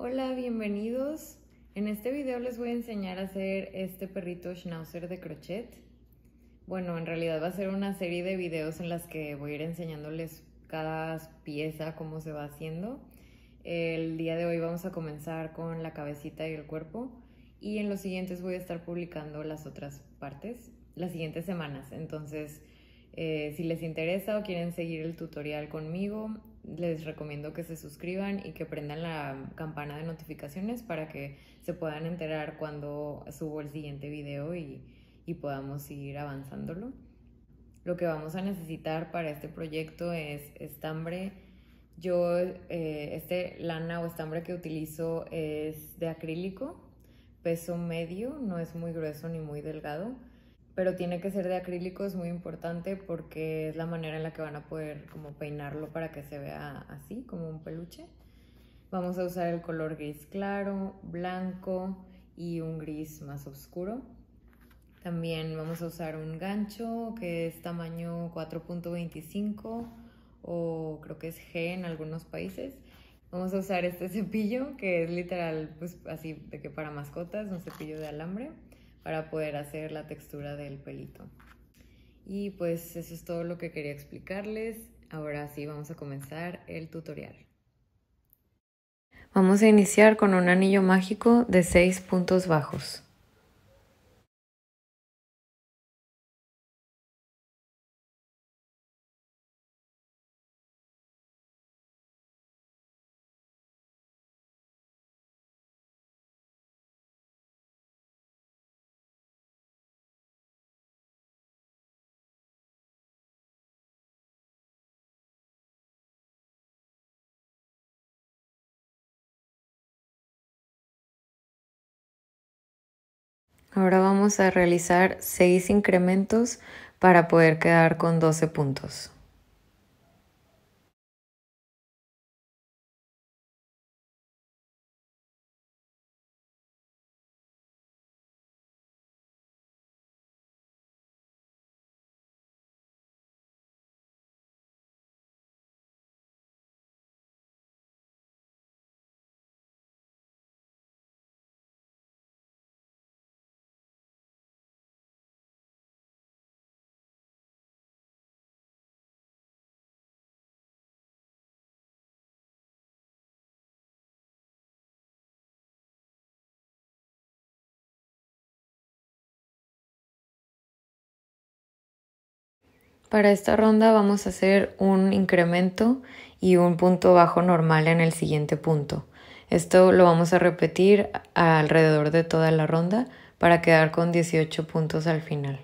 Hola, bienvenidos. En este video les voy a enseñar a hacer este perrito schnauzer de crochet. Bueno, en realidad va a ser una serie de videos en las que voy a ir enseñándoles cada pieza, cómo se va haciendo. El día de hoy vamos a comenzar con la cabecita y el cuerpo y en los siguientes voy a estar publicando las otras partes, las siguientes semanas. Entonces, eh, si les interesa o quieren seguir el tutorial conmigo, les recomiendo que se suscriban y que prendan la campana de notificaciones para que se puedan enterar cuando subo el siguiente video y, y podamos seguir avanzándolo. Lo que vamos a necesitar para este proyecto es estambre. Yo, eh, este lana o estambre que utilizo es de acrílico, peso medio, no es muy grueso ni muy delgado pero tiene que ser de acrílico, es muy importante porque es la manera en la que van a poder como peinarlo para que se vea así, como un peluche. Vamos a usar el color gris claro, blanco y un gris más oscuro. También vamos a usar un gancho que es tamaño 4.25 o creo que es G en algunos países. Vamos a usar este cepillo que es literal, pues así de que para mascotas, un cepillo de alambre para poder hacer la textura del pelito. Y pues eso es todo lo que quería explicarles. Ahora sí vamos a comenzar el tutorial. Vamos a iniciar con un anillo mágico de 6 puntos bajos. Ahora vamos a realizar 6 incrementos para poder quedar con 12 puntos. Para esta ronda vamos a hacer un incremento y un punto bajo normal en el siguiente punto. Esto lo vamos a repetir alrededor de toda la ronda para quedar con 18 puntos al final.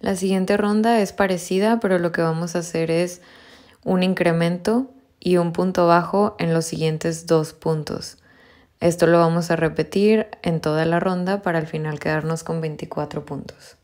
La siguiente ronda es parecida, pero lo que vamos a hacer es un incremento y un punto bajo en los siguientes dos puntos. Esto lo vamos a repetir en toda la ronda para al final quedarnos con 24 puntos.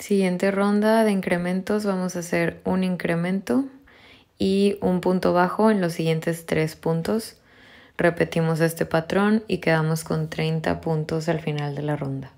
Siguiente ronda de incrementos, vamos a hacer un incremento y un punto bajo en los siguientes tres puntos. Repetimos este patrón y quedamos con 30 puntos al final de la ronda.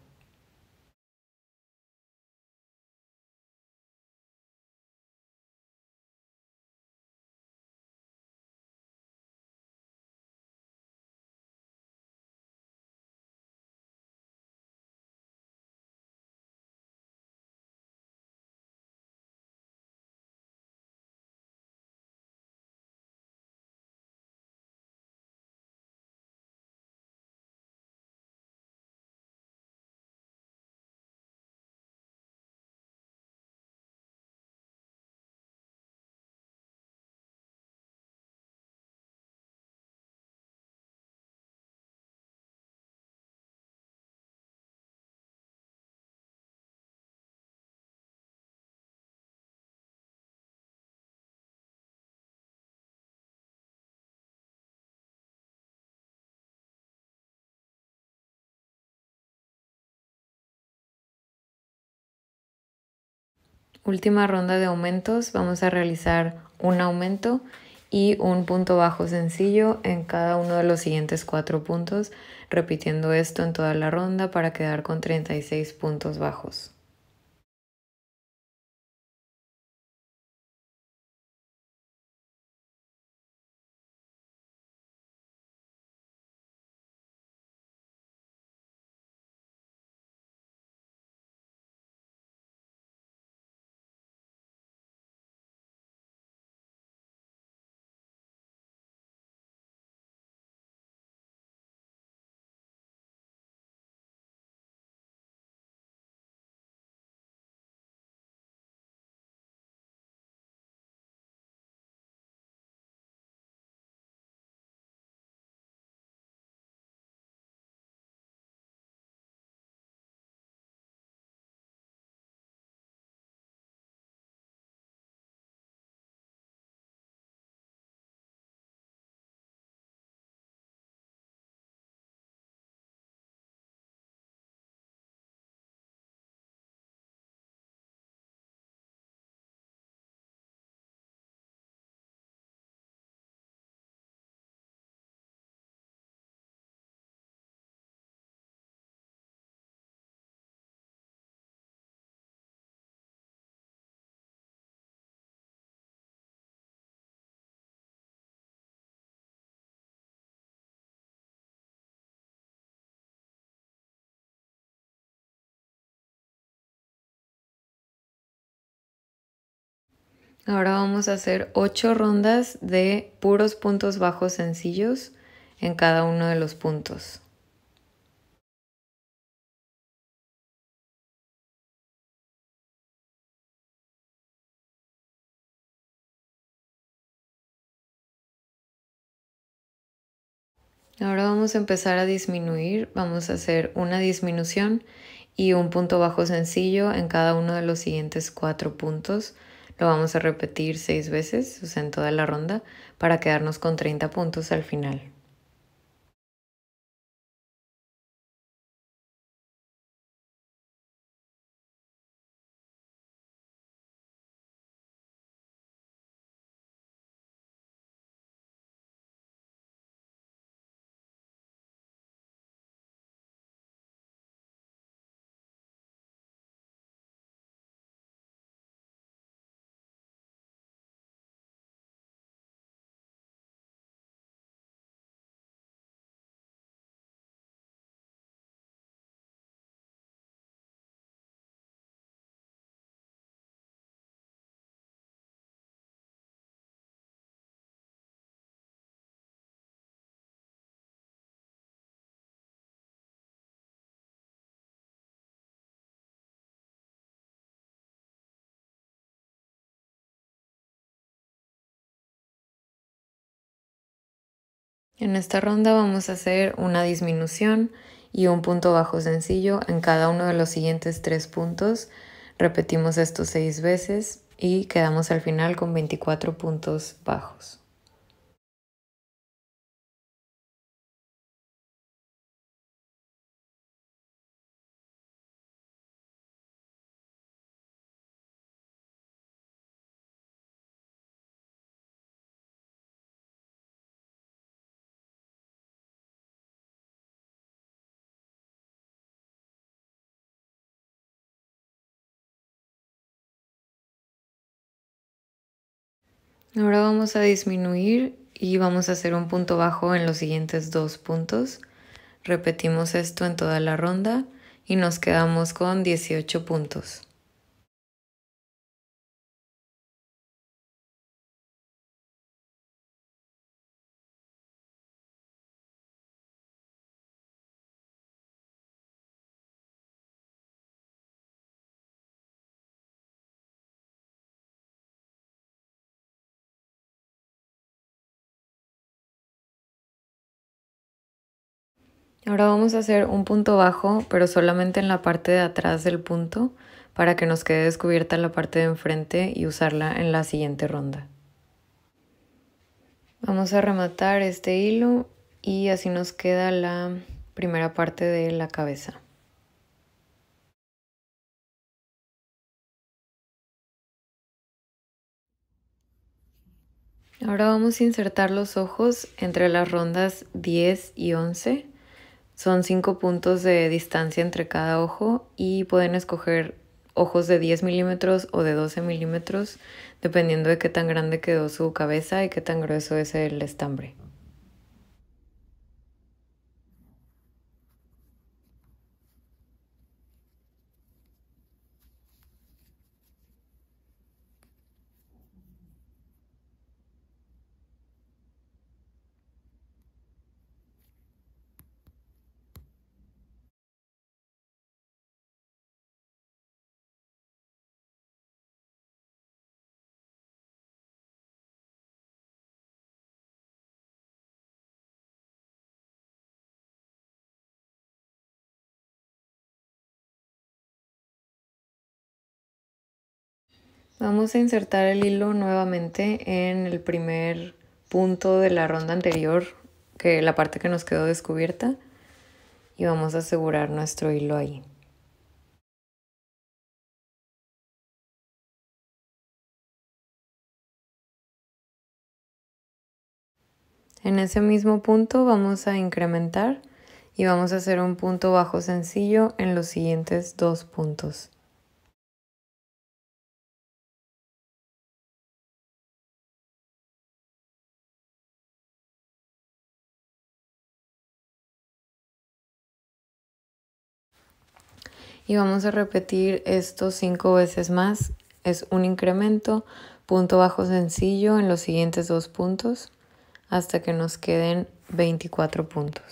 última ronda de aumentos, vamos a realizar un aumento y un punto bajo sencillo en cada uno de los siguientes cuatro puntos, repitiendo esto en toda la ronda para quedar con 36 puntos bajos. Ahora vamos a hacer 8 rondas de puros puntos bajos sencillos en cada uno de los puntos. Ahora vamos a empezar a disminuir, vamos a hacer una disminución y un punto bajo sencillo en cada uno de los siguientes cuatro puntos lo vamos a repetir seis veces, o sea, en toda la ronda, para quedarnos con 30 puntos al final. En esta ronda vamos a hacer una disminución y un punto bajo sencillo en cada uno de los siguientes tres puntos. Repetimos esto seis veces y quedamos al final con 24 puntos bajos. Ahora vamos a disminuir y vamos a hacer un punto bajo en los siguientes dos puntos. Repetimos esto en toda la ronda y nos quedamos con 18 puntos. Ahora vamos a hacer un punto bajo, pero solamente en la parte de atrás del punto, para que nos quede descubierta la parte de enfrente y usarla en la siguiente ronda. Vamos a rematar este hilo y así nos queda la primera parte de la cabeza. Ahora vamos a insertar los ojos entre las rondas 10 y 11 son cinco puntos de distancia entre cada ojo y pueden escoger ojos de 10 milímetros o de 12 milímetros, dependiendo de qué tan grande quedó su cabeza y qué tan grueso es el estambre. Vamos a insertar el hilo nuevamente en el primer punto de la ronda anterior, que la parte que nos quedó descubierta, y vamos a asegurar nuestro hilo ahí. En ese mismo punto vamos a incrementar y vamos a hacer un punto bajo sencillo en los siguientes dos puntos. y vamos a repetir esto cinco veces más. Es un incremento, punto bajo sencillo en los siguientes dos puntos hasta que nos queden 24 puntos.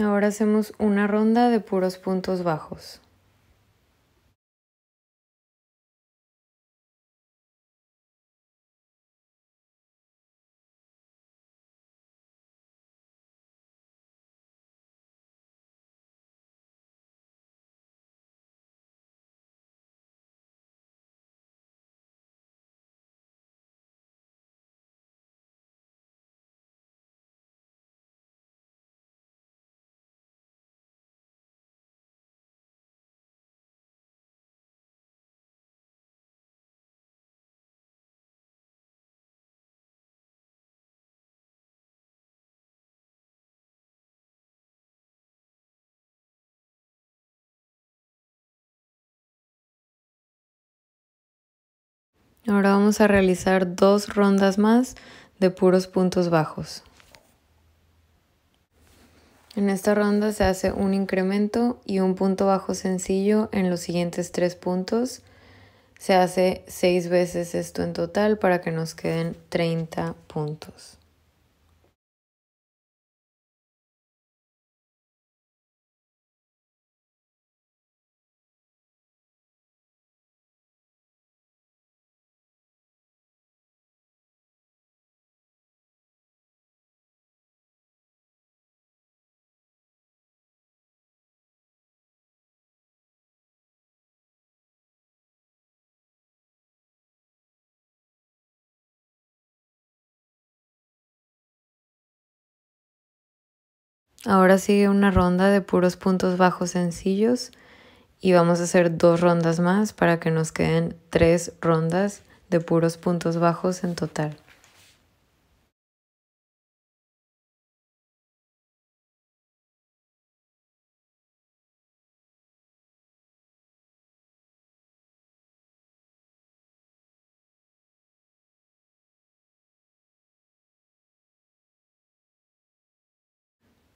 Ahora hacemos una ronda de puros puntos bajos. Ahora vamos a realizar dos rondas más de puros puntos bajos. En esta ronda se hace un incremento y un punto bajo sencillo en los siguientes tres puntos. Se hace seis veces esto en total para que nos queden 30 puntos. Ahora sigue una ronda de puros puntos bajos sencillos y vamos a hacer dos rondas más para que nos queden tres rondas de puros puntos bajos en total.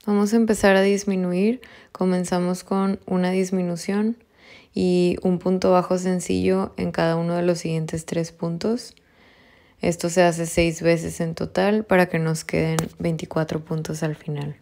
Vamos a empezar a disminuir. Comenzamos con una disminución y un punto bajo sencillo en cada uno de los siguientes tres puntos. Esto se hace seis veces en total para que nos queden 24 puntos al final.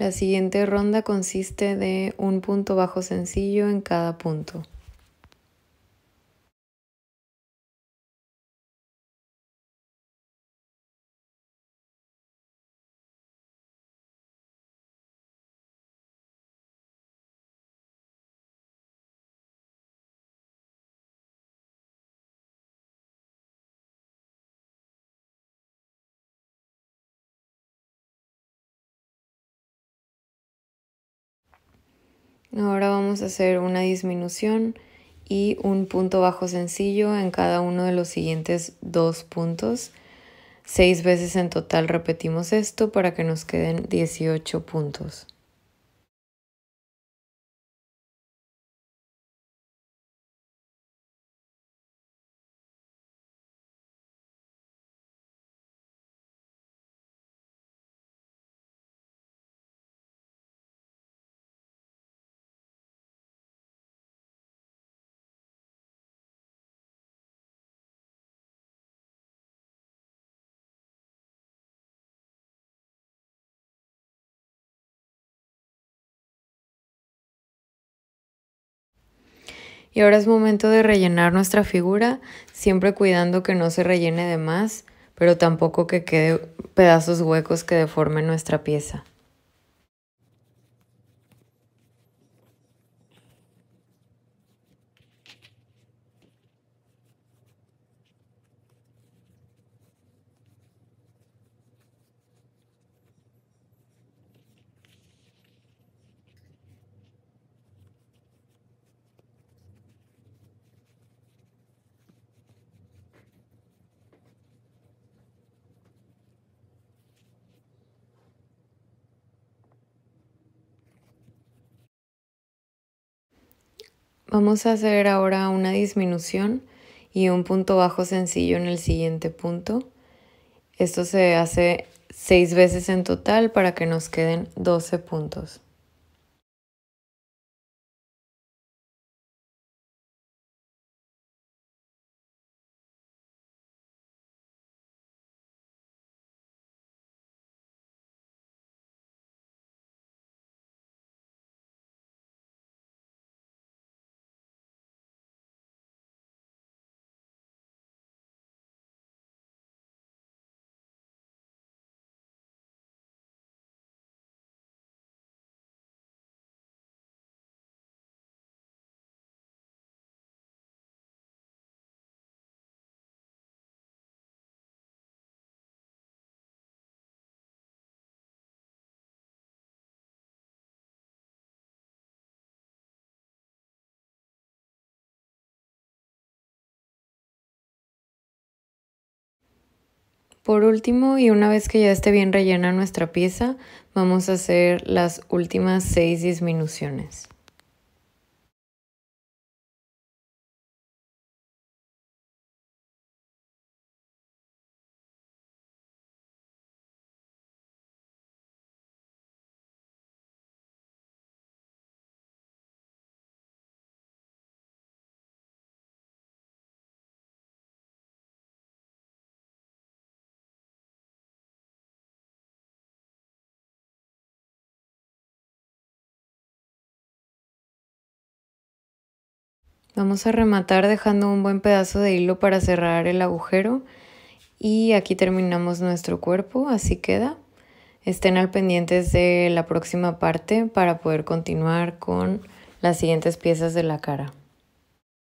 La siguiente ronda consiste de un punto bajo sencillo en cada punto. Ahora vamos a hacer una disminución y un punto bajo sencillo en cada uno de los siguientes dos puntos. Seis veces en total repetimos esto para que nos queden 18 puntos. Y ahora es momento de rellenar nuestra figura, siempre cuidando que no se rellene de más, pero tampoco que quede pedazos huecos que deformen nuestra pieza. Vamos a hacer ahora una disminución y un punto bajo sencillo en el siguiente punto. Esto se hace seis veces en total para que nos queden 12 puntos. Por último, y una vez que ya esté bien rellena nuestra pieza, vamos a hacer las últimas seis disminuciones. Vamos a rematar dejando un buen pedazo de hilo para cerrar el agujero y aquí terminamos nuestro cuerpo, así queda. Estén al pendientes de la próxima parte para poder continuar con las siguientes piezas de la cara.